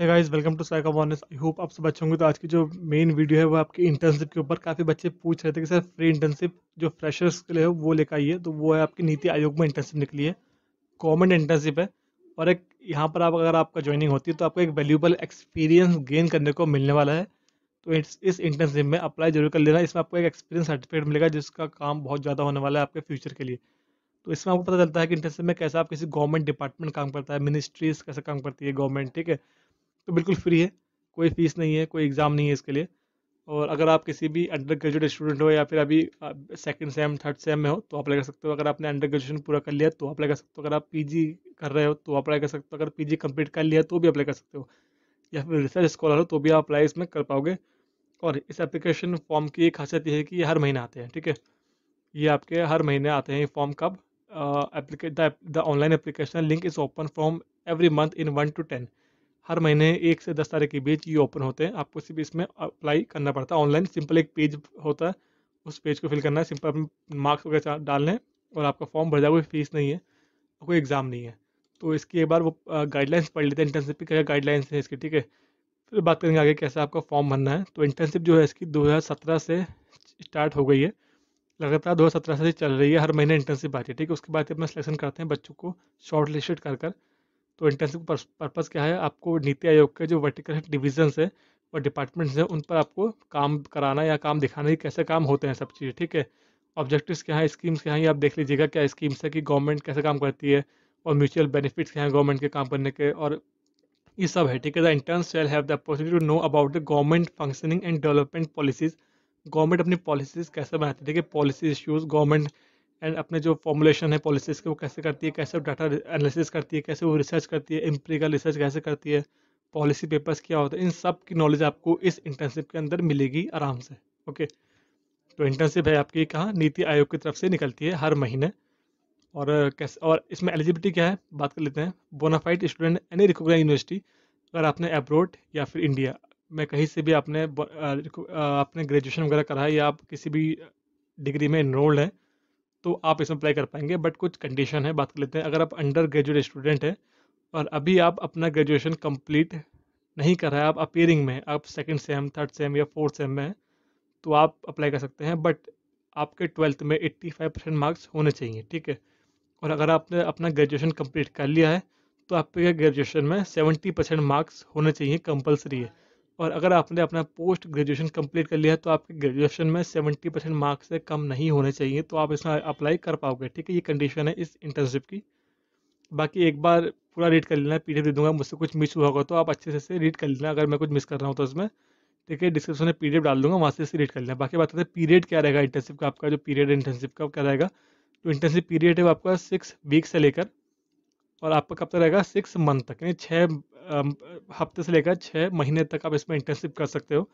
guys welcome to साइका बॉनस I hope आप सब अच्छे होंगे तो आज की जो मेन वीडियो है वो आपकी इंटर्नशिप के ऊपर काफ़ी बच्चे पूछ रहे थे कि सर फ्री इंटर्नशिप जो फ्रेशर्स के लिए हो वो लेकर आइए तो वो है आपकी नीति आयोग में इंटर्नशिप निकली है गवर्नमेंट इंटर्नशिप है और एक यहाँ पर आप अगर आपका ज्वाइनिंग होती है तो आपको एक वैल्यूबल एक्सपीरियंस गेन करने को मिलने वाला है तो इस, इस इंटर्नशिप में अप्लाई जरूर कर लेना इसमें आपको एक एक्सपीरियंस सर्टिफिकेट मिलेगा जिसका काम बहुत ज़्यादा होने वाला है आपके फ्यूचर के लिए तो इसमें आपको पता चलता है कि इंटर्नशिप में कैसा आप किसी गवर्नमेंट डिपार्टमेंट काम करता है मिनिस्ट्रीज कैसे काम करती है गवर्नमेंट ठीक है तो बिल्कुल फ्री है कोई फीस नहीं है कोई एग्ज़ाम नहीं है इसके लिए और अगर आप किसी भी अंडर ग्रेजुएट स्टूडेंट हो या फिर अभी सेकंड सेम थर्ड सेम में हो तो अप्लाई कर सकते हो अगर आपने अंडर ग्रेजुएशन पूरा कर लिया तो अप्लाई कर सकते हो अगर आप पीजी कर रहे हो तो अप्लाई कर सकते हो अगर पीजी कंप्लीट कर लिया तो भी अप्लाई कर सकते हो या फिर रिसर्च स्कॉलर हो तो भी आप अप्लाई इसमें कर पाओगे और इस एप्लीकेशन फॉर्म की एक खासियत यह है कि ये हर महीने आते हैं ठीक है ये आपके हर महीने आते हैं ये फॉर्म कब the online application link is open from every month in one two ten हर महीने एक से दस तारीख के बीच ये ओपन होते हैं आपको सिर्फ इसमें अप्लाई करना पड़ता है ऑनलाइन सिंपल एक पेज होता है उस पेज को फिल करना है सिंपल मार्क्स वगैरह डाल लें और आपका फॉर्म भर जाएगा कोई फीस नहीं है कोई एग्ज़ाम नहीं है तो इसकी एक बार वो गाइडलाइंस पढ़ लेते हैं इंटर्नशिप की क्या गाइडलाइंस है इसकी ठीक है फिर बात करेंगे आगे कैसे आपका फॉर्म भरना है तो इंटर्नशिप जो है इसकी 2017 से स्टार्ट हो गई है लगातार 2017 से चल रही है हर महीने इंटर्नशिप आती है ठीक है उसके बाद फिर अपना सिलेक्शन करते हैं बच्चों को शॉर्ट लिस्टेड कर कर तो इंटर्नशिप का पर्पज़ क्या है आपको नीति आयोग के जो वर्टिकल डिविजन्स है और डिपार्टमेंट्स हैं उन पर आपको काम कराना या काम दिखाना कि कैसे काम होते हैं सब चीज़ ठीक है ऑब्जेक्टिव्स क्या है स्कीम्स क्या हैं आप देख लीजिएगा क्या स्कीम्स है कि गवर्नमेंट कैसे काम करती है और म्यूचुअल बेनिफिट्स क्या हैं गवर्नमेंट के काम करने के और ये सब है ठीक है the intern shall have the opportunity to know about the government functioning and development policies government अपनी पॉलिसीज कैसे बनाती है ठीक है पॉलिसी इश्यूज गवर्नमेंट एंड अपने जो फॉर्मुलेशन है पॉलिसीज़ के वो कैसे करती है कैसे डाटा एनालिसिस करती है कैसे वो रिसर्च करती है एम्प्रिकल रिसर्च कैसे करती है पॉलिसी पेपर्स क्या होता है इन सब की नॉलेज आपको इस इंटर्नशिप के अंदर मिलेगी आराम से ओके तो इंटर्नशिप है आपकी कहाँ नीति आयोग की तरफ से निकलती है हर महीने और कैसे और इसमें एलिजिबिलिटी क्या है बात कर लेते हैं bona fide student any recognise university अगर आपने अब्रोड या फिर इंडिया में कहीं से भी आपने आपने ग्रेजुएशन वगैरह करा है या आप किसी भी डिग्री में इनरोल्ड हैं तो आप इसमें अप्लाई कर पाएंगे बट कुछ कंडीशन है बात कर लेते हैं अगर आप अंडर ग्रेजुएट स्टूडेंट हैं और अभी आप अपना ग्रेजुएशन कंप्लीट नहीं कर रहे आप अपेयरिंग में आप सेकेंड सेम थर्ड सेम या फोर्थ सेम में तो आप अप्लाई कर सकते हैं बट आपके ट्वेल्थ में एट्टी फाइव परसेंट मार्क्स होने चाहिए ठीक है और अगर आपने अपना ग्रेजुएशन कंप्लीट कर लिया है तो आपके ग्रेजुएशन में सेवेंटी परसेंट मार्क्स होने चाहिए कंपलसरी है और अगर आपने अपना पोस्ट ग्रेजुएशन कंप्लीट कर लिया है तो आपके ग्रेजुएशन में सेवेंटी परसेंट मार्क्स से कम नहीं होने चाहिए तो आप इसमें अप्लाई कर पाओगे ठीक है ये कंडीशन है इस इंटर्नशिप की बाकी एक बार पूरा रीड कर लेना पीडीएफ दे दूंगा मुझसे कुछ मिस हुआ होगा तो आप अच्छे से रीड कर लेना अगर मैं कुछ मिस कर रहा हूँ तो उसमें ठीक है डिस्क्रिप्शन में पीडीएफ डाल दूंगा वहाँ से रीड कर लेना बाकी बात हैं पीरियड क्या रहेगा इंटर्नशिप का आपका जो पीरियड है इंटर्नशिप का क्या रहेगा तो इंटर्नशिप पीरियड है आपका सिक्स वीक से लेकर और आपका कब तक रहेगा सिक्स मंथ तक यानी छः हफ्ते से लेकर छः महीने तक आप इसमें इंटर्नशिप कर सकते हो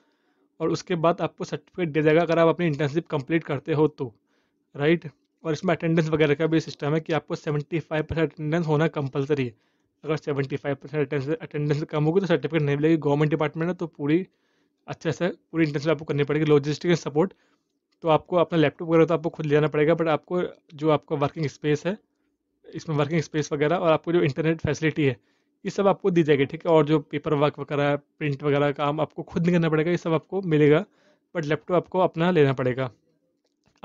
और उसके बाद आपको सर्टिफिकेट दिया जाएगा अगर आप अपनी इंटर्नशिप कंप्लीट करते हो तो राइट और इसमें अटेंडेंस वगैरह का भी सिस्टम है कि आपको सेवेंटी फाइव परसेंट अटेंडेंस होना कंपलसरी है अगर सेवेंटी फाइव परसेंट अटेंडेंस कम होगी तो सर्टिफिकेट नहीं मिलेगी गवर्नमेंट डिपार्टमेंट है तो पूरी अच्छे से पूरी इंटर्नशिप आपको करनी पड़ेगी लॉजिस्टिक सपोर्ट तो आपको अपना लैपटॉप वगैरह तो आपको खुद ले जाना पड़ेगा बट आपको जो आपका वर्किंग स्पेस है इसमें वर्किंग स्पेस वगैरह और आपको जो इंटरनेट फैसिलिटी है ये सब आपको दी जाएगी ठीक है और जो पेपर वर्क वगैरह प्रिंट वगैरह काम आपको खुद नहीं करना पड़ेगा ये सब आपको मिलेगा बट लैपटॉप आपको अपना लेना पड़ेगा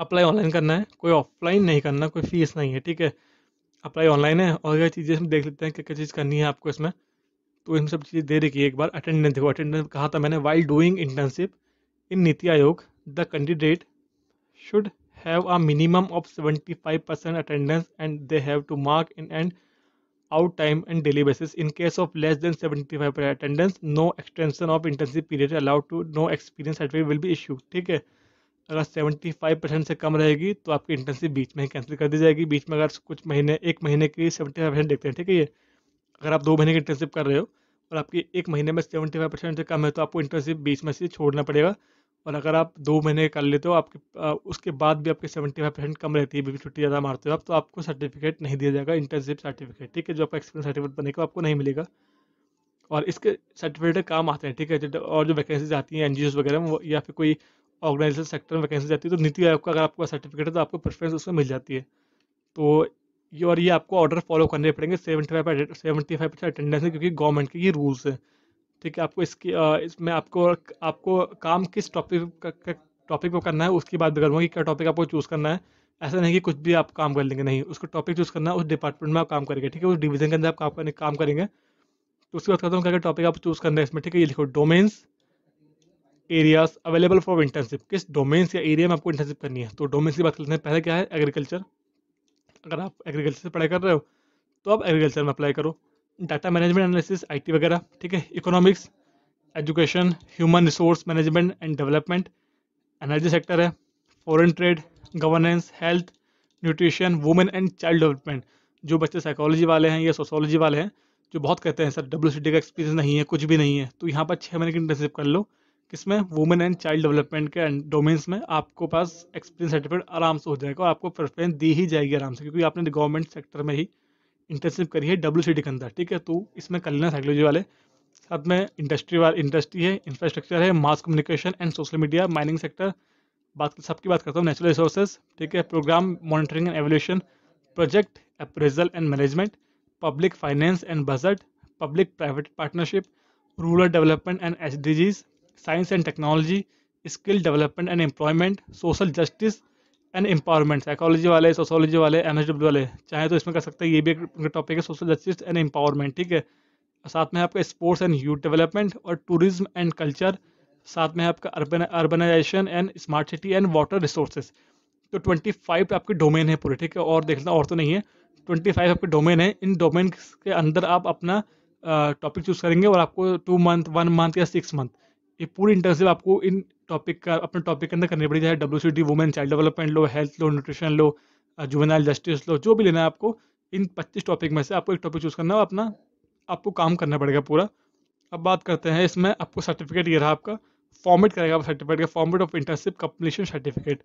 अप्लाई ऑनलाइन करना है कोई ऑफलाइन नहीं करना कोई फीस नहीं है ठीक है अप्लाई ऑनलाइन है और यह चीज़ें हम देख लेते हैं क्या क्या चीज़ करनी है आपको इसमें तो इन सब चीज़ें दे रखी है एक बार अटेंडेंस देखो अटेंडेंस कहा था मैंने while doing internship in NITI Aayog the candidate should have a minimum of 75% attendance and they have to mark in and out time and daily basis in case of less than 75 attendance no extension of internship period allowed to no experience certificate will be issued ठीक है अगर 75 percent से कम रहेगी तो आपकी internship बीच में ही cancel कर दी जाएगी बीच में अगर कुछ महीने एक महीने की 75% फाइव परसेंट देखते हैं ठीक है ये अगर आप दो महीने की इंटर्नशिप कर रहे हो और आपकी एक महीने में 75% परसेंट से कम है तो आपको इंटर्नशिप बीच में से छोड़ना पड़ेगा और अगर आप दो महीने कर लेते हो आपके उसके बाद भी आपके सेवेंटी फाइव परसेंट कम रहती है बीबी छुट्टी ज़्यादा मारते हो आप तो आपको सर्टिफिकेट नहीं दिया जाएगा इंटर्नशिप सर्टिफिकेट ठीक है जो आपका एक्सपीरियंस सर्टिफिकेट बनेगा आपको नहीं मिलेगा और इसके सर्टिफिकेट काम आते हैं ठीक है और जो वैकेंसीज आती हैं एन वगैरह में या फिर कोई ऑर्गेनाइजेशन सेक्टर में वैकेंसी जाती है तो नीति आयोग का अगर आपका सर्टिफिकेट है तो आपको प्रेफरेंस उसमें मिल जाती है तो ये और ये आपको ऑर्डर फॉलो करने पड़ेंगे seventy five seventy five percent attendance है क्योंकि गवर्नमेंट के ये रूल्स हैं ठीक है आपको इसकी इसमें आपको आपको काम किस टॉपिक टॉपिक को करना है उसकी बात भी करूँगा कि क्या टॉपिक आपको चूज़ करना है ऐसा नहीं कि कुछ भी आप काम कर लेंगे नहीं उसको टॉपिक चूज़ करना है उस डिपार्टमेंट में आप काम करेंगे ठीक है उस डिवीजन के अंदर आप काम करेंगे काम करेंगे तो उसके बाद कहता हूँ क्या टॉपिक आप चूज़ करना है इसमें ठीक है ये लिखो domains areas available for internship किस डोमेन्स या एरिया में आपको इंटर्नशिप करनी है तो डोमेन्स की बात करते हैं पहले क्या है एग्रीकल्चर अगर आप एग्रीकल्चर से पढ़ाई कर रहे हो तो आप एग्रीकल्चर में अप्लाई करो डाटा मैनेजमेंट एनालिसिस आईटी वगैरह ठीक है economics education human resource management and development energy sector है foreign trade governance health nutrition women and child development जो बच्चे साइकोलॉजी वाले हैं या सोशोलॉजी वाले हैं जो बहुत कहते हैं सर डब्ल्यू का एक्सपीरियंस नहीं है कुछ भी नहीं है तो यहाँ पर छः महीने की इंटर्नशिप कर लो किसमें वुमेन एंड चाइल्ड डेवलपमेंट के डोमेन्स में आपको पास एक्सपीरियंस सर्टिफिकेट आराम से हो जाएगा और आपको प्रेफरेंस दी ही जाएगी आराम से क्योंकि आपने गवर्नमेंट सेक्टर में ही इंटर्नशिप करी है डब्ल्यू सी के अंदर ठीक है तो इसमें कर लेना साइकोलॉजी वाले साथ में इंडस्ट्री वाले इंडस्ट्री है इंफ्रास्ट्रक्चर है mass communication and social media mining sector बात सबकी बात करता हूँ नेचुरल रिसोर्सेज ठीक है programme monitoring and evolution project appraisal and management public finance and budget public private partnership rural development and H science and technology skill development and employment social justice and empowerment psychology वाले sociology वाले M वाले चाहे तो इसमें कर सकते हैं ये भी एक टॉपिक है सोशल जस्टिस एंड एम्पावरमेंट ठीक है साथ में आपका स्पोर्ट्स एंड यूथ डेवलपमेंट और टूरिज्म एंड कल्चर साथ में आपका urban urbanisation and smart city and water resources तो ट्वेंटी फाइव आपके डोमेन है पूरे ठीक है और देखना और तो नहीं है ट्वेंटी फाइव आपके डोमेन है इन डोमेन के अंदर आप अपना टॉपिक चूज करेंगे और आपको टू मंथ वन मंथ या सिक्स मंथ ये पूरी इंटर्नशिप आपको इन टॉपिक का अपने टॉपिक के अंदर करनी पड़ी चाहे W C D women child development लो हेल्थ लो न्यूट्रिशन लो जुवेनाइल जस्टिस लो जो भी लेना है आपको इन पच्चीस टॉपिक में से आपको एक टॉपिक चूज़ करना है अपना आपको काम करना पड़ेगा पूरा अब बात करते हैं इसमें आपको सर्टिफिकेट ये रहा आपका फॉर्मेट करेगा सर्टिफिकेट का format of internship completion certificate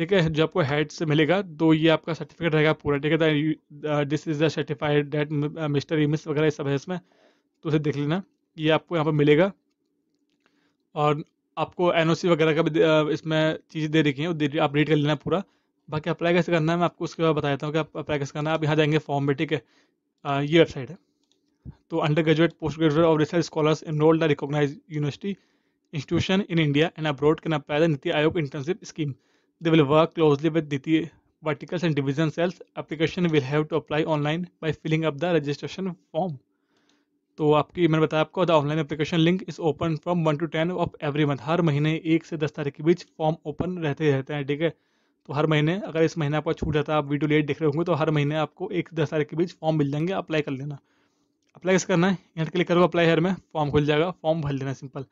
ठीक है जो आपको हेड से मिलेगा तो ये आपका सर्टिफिकेट रहेगा पूरा ठीक है this is the certified date mister इमिस वगैरह सब है इसमें तो उसे देख लेना ये आपको यहाँ पर मिलेगा और आपको एन वगैरह का भी इसमें चीज़ें दे रखी हैं आप रीड कर लेना पूरा बाकी अप्लाई कैसे करना है मैं आपको उसके बाद बता देता हूँ कि आप अप्लाई कैसे करना है आप यहाँ जाएंगे फॉर्म में ठीक है ये वेबसाइट है तो अंडर ग्रेजुएट पोस्ट ग्रेजुएट और research scholars enrolled the recognise university institution in India and abroad can apply NITI Aayog internship scheme they will work closely with NITI verticals and division cells application will have to apply online by filling up the registration form तो आपकी मैंने बताया आपको the online application link is open from one two ten of every month हर महीने एक से दस तारीख के बीच फॉर्म ओपन रहते रहते हैं ठीक है तो हर महीने अगर इस महीने आपका छूट जाता है आप वीडियो लेट देख रहे होंगे तो हर महीने आपको एक से दस तारीख के बीच फॉर्म मिल जाएंगे अप्लाई कर लेना अप्लाई कैसे करना है यहाँ क्लिक करो अप्लाई हर में फॉर्म खुल जाएगा फॉर्म भर लेना सिंपल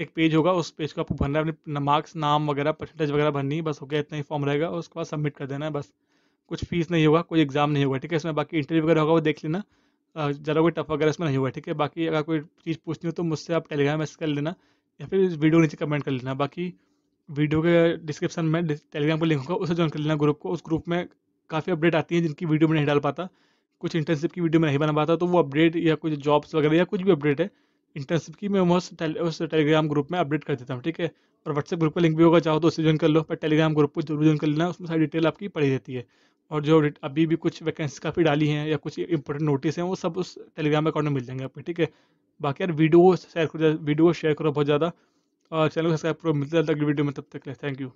एक पेज होगा उस पेज को आपको भरना है अपने मार्क्स नाम वगैरह परसेंटेज वगैरह भरनी है बस हो गया इतना ही फॉर्म रहेगा उसके बाद सबमिट कर देना है बस कुछ फीस नहीं होगा कोई एग्जाम नहीं होगा ठीक है इसमें बाकी इंटरव्यू वगैरह होगा वो देख लेना ज़्यादा कोई टफ वगैरह इसमें नहीं हुआ ठीक है बाकी अगर कोई चीज़ पूछनी हो तो मुझसे आप टेलीग्राम मैसेज कर लेना या फिर इस वीडियो नीचे कमेंट कर लेना बाकी वीडियो के डिस्क्रिप्शन में टेलीग्राम पर लिंक होगा उसे ज्वाइन कर लेना ग्रुप को उस ग्रुप में काफ़ी अपडेट आती हैं जिनकी वीडियो में नहीं डाल पाता कुछ इंटर्नशिप की वीडियो में नहीं बना पाता तो वो अपडेट या कुछ जॉब्स वगैरह या कुछ भी अपडेट है इंटर्नशिप की मैं उस उस टेलीग्राम ग्रुप में अपडेट कर देता हूँ ठीक है और व्हाट्सएप ग्रुप का लिंक भी होगा चाहो तो उससे ज्वाइन कर लो पर टेलीग्राम ग्रुप को जरूर ज्वाइन कर लेना उसमें सारी डिटेल आपकी पड़ी रहती है और जो अभी भी कुछ वैकेंसी काफ़ी डाली हैं या कुछ इंपॉर्टेंट नोटिस हैं वो सब उस टेलीग्राम अकाउंट में मिल जाएंगे आपको ठीक है बाकी यार वीडियो शेयर करो वीडियो शेयर करो बहुत ज़्यादा और चैनल को सब्सक्राइब करो मिलते हैं अगली वीडियो में तब तक थैंक यू